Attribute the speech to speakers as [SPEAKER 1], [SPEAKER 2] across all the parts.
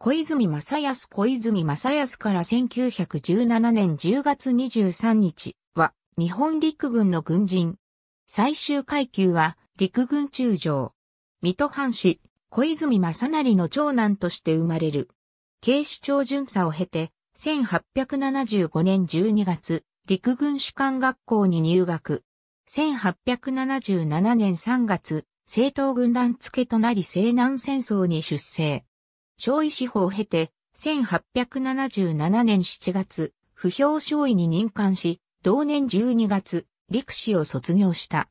[SPEAKER 1] 小泉正康小泉正康から1917年10月23日は日本陸軍の軍人。最終階級は陸軍中将。水戸藩士小泉正成の長男として生まれる。警視庁巡査を経て1875年12月陸軍士官学校に入学。1877年3月、政党軍団付けとなり西南戦争に出征。少尉司法を経て、1877年7月、不評少尉に任官し、同年12月、陸士を卒業した。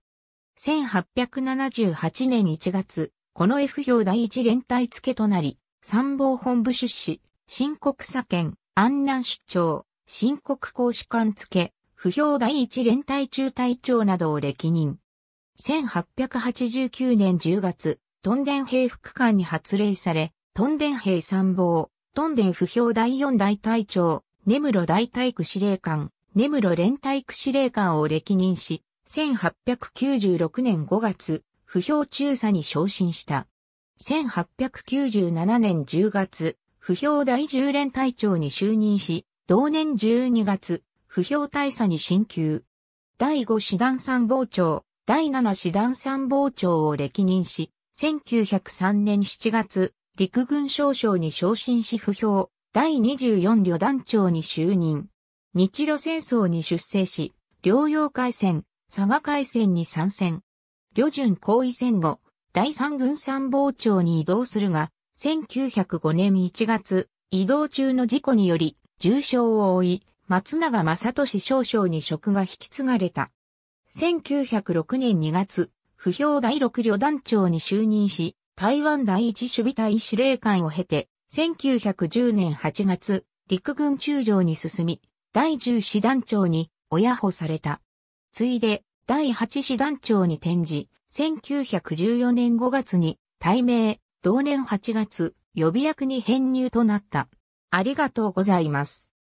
[SPEAKER 1] 1878年1月、この F 評第一連隊付となり、参謀本部出資、新国左県、安南出張、新国公使館付、不評第一連隊中隊長などを歴任。1889年10月、屯田デン平福官に発令され、トンデン兵参謀、トンデン不評第四大隊長、根室大体区司令官、根室連隊区司令官を歴任し、1896年5月、不評中佐に昇進した。1897年10月、不評第10連隊長に就任し、同年12月、不評大佐に進級。第5師団参謀長、第7師団参謀長を歴任し、1903年7月、陸軍少将に昇進し不評、第24旅団長に就任。日露戦争に出征し、両洋海戦、佐賀海戦に参戦。旅順行為戦後、第三軍参謀長に移動するが、1905年1月、移動中の事故により、重傷を負い、松永正俊少将に職が引き継がれた。1906年2月、不評第6旅団長に就任し、台湾第一守備隊司令官を経て、1910年8月、陸軍中将に進み、第10師団長に親保された。ついで、第8師団長に転じ、1914年5月に、対名、同年8月、予備役に編入となった。ありがとうございます。